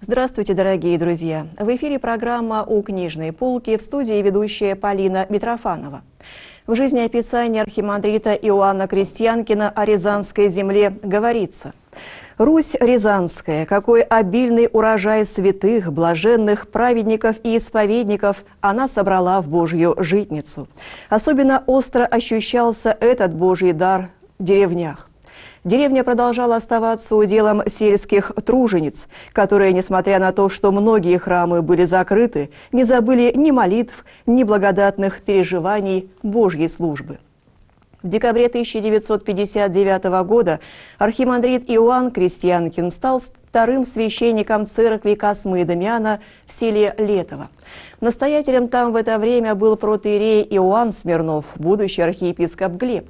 Здравствуйте, дорогие друзья! В эфире программа «У книжной полки» в студии ведущая Полина Митрофанова. В жизнеописании архимандрита Иоанна Крестьянкина о Рязанской земле говорится «Русь Рязанская, какой обильный урожай святых, блаженных, праведников и исповедников она собрала в Божью житницу. Особенно остро ощущался этот Божий дар в деревнях. Деревня продолжала оставаться уделом сельских тружениц, которые, несмотря на то, что многие храмы были закрыты, не забыли ни молитв, ни благодатных переживаний Божьей службы. В декабре 1959 года архимандрит Иоанн Крестьянкин стал вторым священником церкви Космы и Дамиана в селе Летово. Настоятелем там в это время был протеерей Иоанн Смирнов, будущий архиепископ Глеб.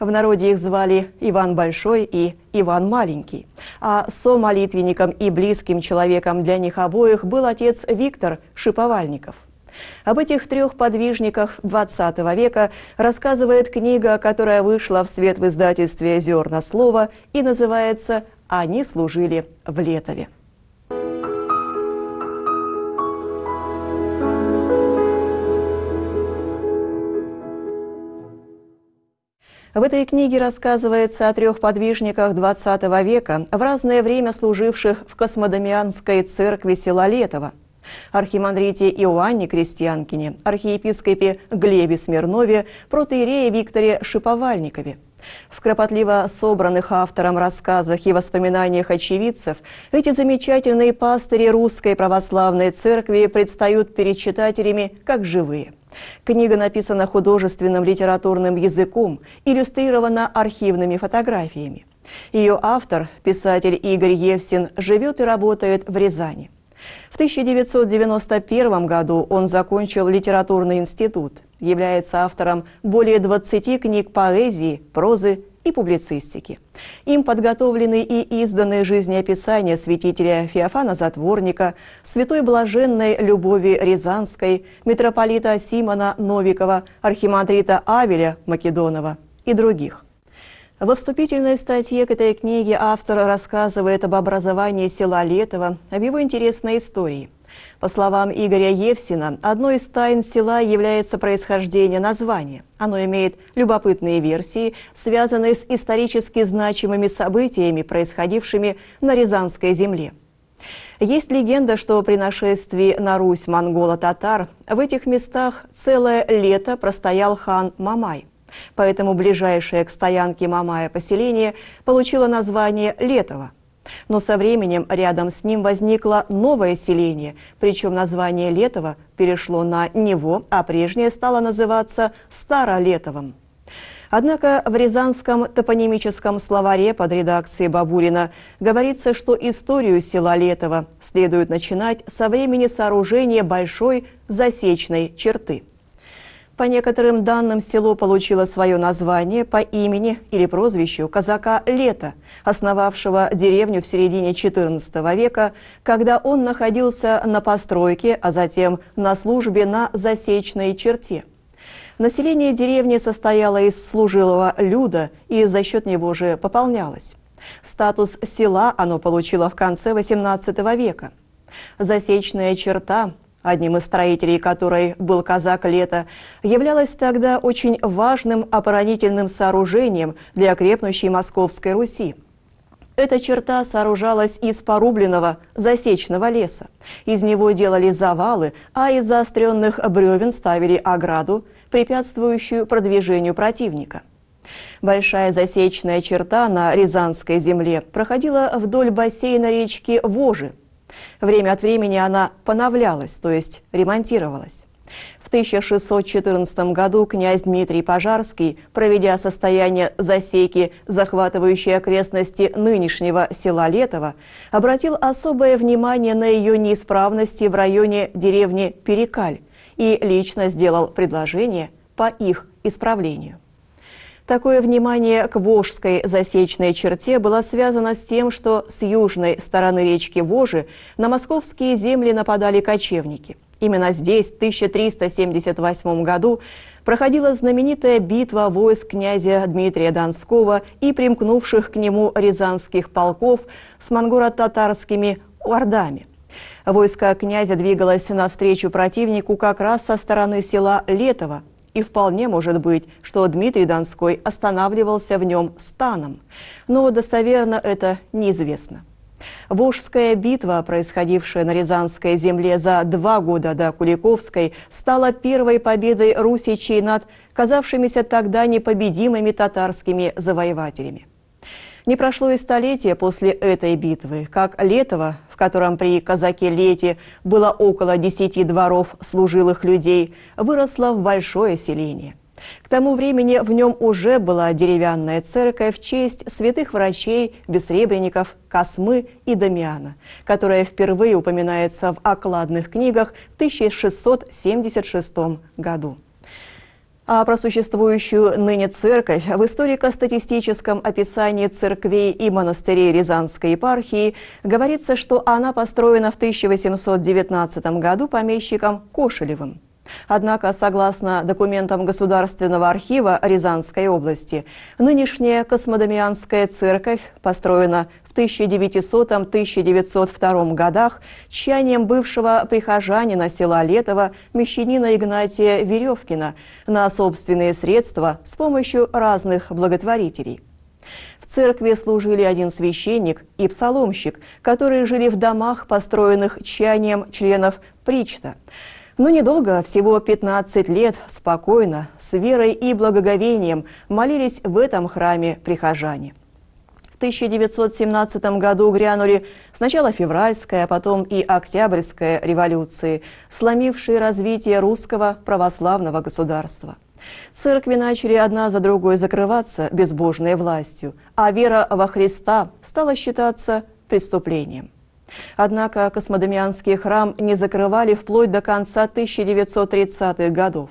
В народе их звали Иван Большой и Иван Маленький. А со-молитвенником и близким человеком для них обоих был отец Виктор Шиповальников. Об этих трех подвижниках XX века рассказывает книга, которая вышла в свет в издательстве «Зерна слова» и называется «Они служили в Летове». В этой книге рассказывается о трех подвижниках XX века, в разное время служивших в Космодемианской церкви села Летово. Архимандрите Иоанне Крестьянкине, архиепископе Глебе Смирнове, протеерее Викторе Шиповальникове. В кропотливо собранных автором рассказах и воспоминаниях очевидцев эти замечательные пастыри Русской Православной Церкви предстают перед читателями как живые – Книга написана художественным литературным языком, иллюстрирована архивными фотографиями. Ее автор, писатель Игорь Евсин, живет и работает в Рязани. В 1991 году он закончил литературный институт, является автором более 20 книг поэзии, прозы и публицистики. Им подготовлены и изданы жизнеописания святителя Феофана Затворника, святой блаженной Любови Рязанской, митрополита Симона Новикова, архимандрита Авеля Македонова и других. Во вступительной статье к этой книге автор рассказывает об образовании села Летово, об его интересной истории – по словам Игоря Евсина, одной из тайн села является происхождение названия. Оно имеет любопытные версии, связанные с исторически значимыми событиями, происходившими на Рязанской земле. Есть легенда, что при нашествии на Русь монголо-татар в этих местах целое лето простоял хан Мамай. Поэтому ближайшее к стоянке Мамая поселение получило название Летово – но со временем рядом с ним возникло новое селение, причем название Летово перешло на него, а прежнее стало называться Старолетовым. Однако в Рязанском топонимическом словаре под редакцией Бабурина говорится, что историю села Летово следует начинать со времени сооружения большой засечной черты – по некоторым данным, село получило свое название по имени или прозвищу казака Лето, основавшего деревню в середине XIV века, когда он находился на постройке, а затем на службе на засечной черте. Население деревни состояло из служилого люда и за счет него же пополнялось. Статус села оно получило в конце XVIII века. Засечная черта одним из строителей которой был казак Лето, являлась тогда очень важным оборонительным сооружением для крепнущей Московской Руси. Эта черта сооружалась из порубленного засечного леса. Из него делали завалы, а из заостренных бревен ставили ограду, препятствующую продвижению противника. Большая засечная черта на Рязанской земле проходила вдоль бассейна речки Вожи – Время от времени она поновлялась, то есть ремонтировалась. В 1614 году князь Дмитрий Пожарский, проведя состояние засеки, захватывающей окрестности нынешнего села Летово, обратил особое внимание на ее неисправности в районе деревни Перекаль и лично сделал предложение по их исправлению. Такое внимание к Вожской засечной черте было связано с тем, что с южной стороны речки Вожи на московские земли нападали кочевники. Именно здесь, в 1378 году, проходила знаменитая битва войск князя Дмитрия Донского и примкнувших к нему рязанских полков с монгоро-татарскими ордами. Войско князя двигалось навстречу противнику как раз со стороны села Летово, и вполне может быть, что Дмитрий Донской останавливался в нем станом. Но достоверно это неизвестно. Волжская битва, происходившая на Рязанской земле за два года до Куликовской, стала первой победой русичей над казавшимися тогда непобедимыми татарскими завоевателями. Не прошло и столетия после этой битвы, как Летова в котором при казаке Лете было около десяти дворов служилых людей, выросло в большое селение. К тому времени в нем уже была деревянная церковь в честь святых врачей, бессребренников, Космы и Дамиана, которая впервые упоминается в окладных книгах в 1676 году. А про существующую ныне церковь в историко-статистическом описании церквей и монастырей Рязанской епархии говорится, что она построена в 1819 году помещиком Кошелевым. Однако, согласно документам Государственного архива Рязанской области, нынешняя Космодемианская церковь построена в 1900-1902 годах тщанием бывшего прихожанина села Летово мещанина Игнатия Веревкина на собственные средства с помощью разных благотворителей. В церкви служили один священник и псаломщик, которые жили в домах, построенных чаянием членов Причта. Но недолго, всего 15 лет, спокойно, с верой и благоговением молились в этом храме прихожане. В 1917 году грянули сначала февральская, а потом и октябрьская революции, сломившие развитие русского православного государства. Церкви начали одна за другой закрываться безбожной властью, а вера во Христа стала считаться преступлением. Однако Космодемьянский храм не закрывали вплоть до конца 1930-х годов.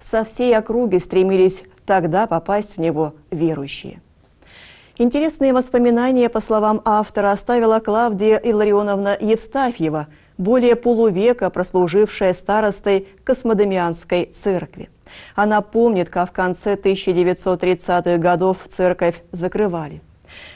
Со всей округи стремились тогда попасть в него верующие. Интересные воспоминания, по словам автора, оставила Клавдия Илларионовна Евстафьева, более полувека прослужившая старостой Космодемианской церкви. Она помнит, как в конце 1930-х годов церковь закрывали.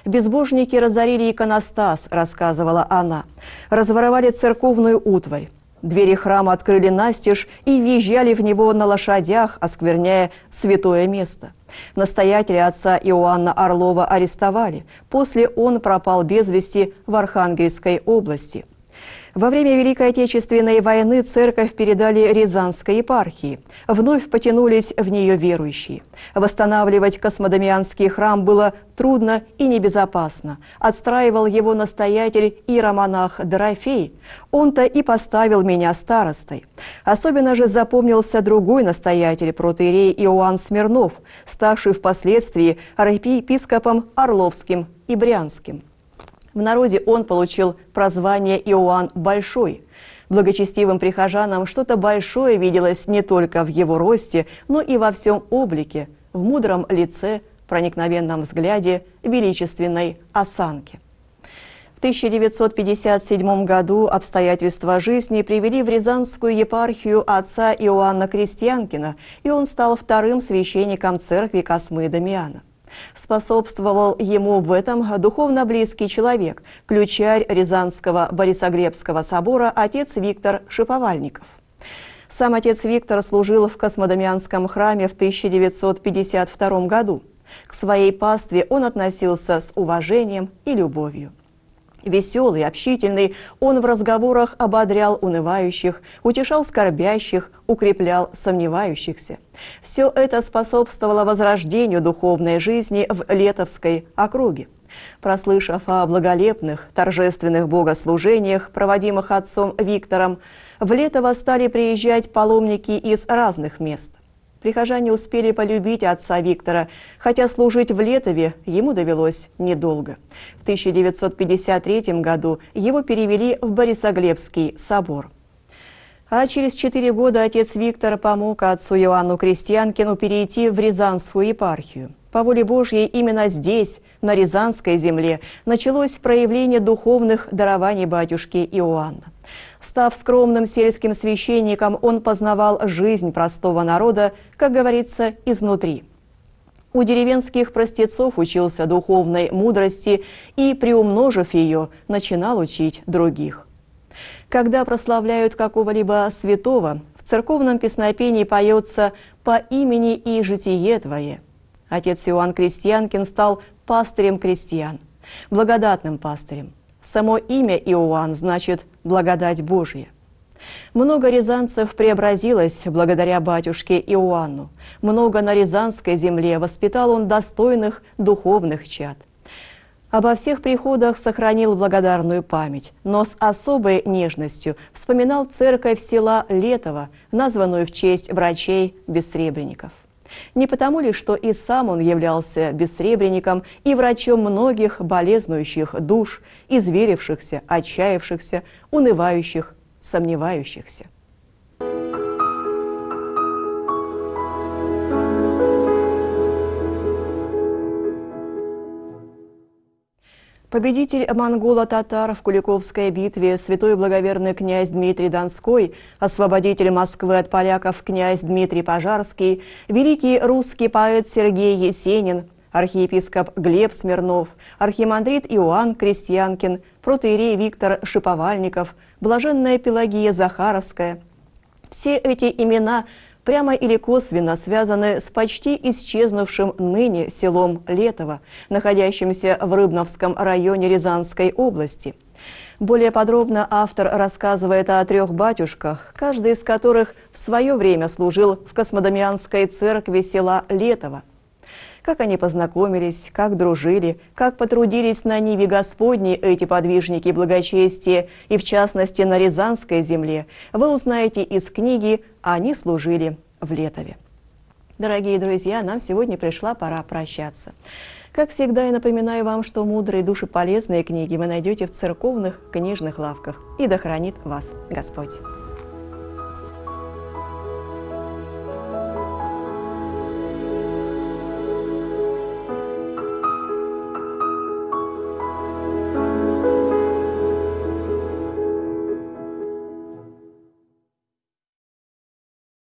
Безбожники разорили иконостас, рассказывала она. Разворовали церковную утварь. Двери храма открыли настежь и въезжали в него на лошадях, оскверняя святое место. Настоятеля отца Иоанна Орлова арестовали. После он пропал без вести в Архангельской области – во время Великой Отечественной войны церковь передали Рязанской епархии. Вновь потянулись в нее верующие. Восстанавливать Космодемианский храм было трудно и небезопасно. Отстраивал его настоятель иеромонах Дорофей. Он-то и поставил меня старостой. Особенно же запомнился другой настоятель, протеерей Иоанн Смирнов, ставший впоследствии архиепископом Орловским и Брянским. В народе он получил прозвание Иоанн Большой. Благочестивым прихожанам что-то большое виделось не только в его росте, но и во всем облике, в мудром лице, проникновенном взгляде, величественной осанке. В 1957 году обстоятельства жизни привели в Рязанскую епархию отца Иоанна Крестьянкина, и он стал вторым священником церкви Космы Дамиана. Способствовал ему в этом духовно близкий человек, ключарь Рязанского Борисогребского собора отец Виктор Шиповальников. Сам отец Виктор служил в Космодемьянском храме в 1952 году. К своей пастве он относился с уважением и любовью. Веселый, общительный, он в разговорах ободрял унывающих, утешал скорбящих, укреплял сомневающихся. Все это способствовало возрождению духовной жизни в Летовской округе. Прослышав о благолепных, торжественных богослужениях, проводимых отцом Виктором, в Летово стали приезжать паломники из разных мест – Прихожане успели полюбить отца Виктора, хотя служить в Летове ему довелось недолго. В 1953 году его перевели в Борисоглебский собор. А через четыре года отец Виктор помог отцу Иоанну Крестьянкину перейти в Рязанскую епархию. По воле Божьей именно здесь, на Рязанской земле, началось проявление духовных дарований батюшки Иоанна. Став скромным сельским священником, он познавал жизнь простого народа, как говорится, изнутри. У деревенских простецов учился духовной мудрости и, приумножив ее, начинал учить других. Когда прославляют какого-либо святого, в церковном песнопении поется «По имени и житие Твое». Отец Иоанн Крестьянкин стал пастырем крестьян, благодатным пастырем. Само имя Иоанн значит благодать Божья. Много рязанцев преобразилось благодаря батюшке Иоанну. Много на рязанской земле воспитал он достойных духовных чад. Обо всех приходах сохранил благодарную память, но с особой нежностью вспоминал церковь села Летово, названную в честь врачей-бессребренников. Не потому ли, что и сам он являлся бессребренником и врачом многих болезнующих душ, изверившихся, отчаявшихся, унывающих, сомневающихся. Победитель монголо-татар в Куликовской битве святой благоверный князь Дмитрий Донской, освободитель Москвы от поляков князь Дмитрий Пожарский, великий русский поэт Сергей Есенин, архиепископ Глеб Смирнов, архимандрит Иоанн Крестьянкин, протоирей Виктор Шиповальников, блаженная Пелагия Захаровская. Все эти имена прямо или косвенно связаны с почти исчезнувшим ныне селом Летово, находящимся в Рыбновском районе Рязанской области. Более подробно автор рассказывает о трех батюшках, каждый из которых в свое время служил в Космодемьянской церкви села Летово – как они познакомились, как дружили, как потрудились на Ниве Господней эти подвижники благочестия, и в частности на Рязанской земле, вы узнаете из книги «Они служили в Летове». Дорогие друзья, нам сегодня пришла пора прощаться. Как всегда, я напоминаю вам, что мудрые души полезные книги вы найдете в церковных книжных лавках. И да хранит вас Господь!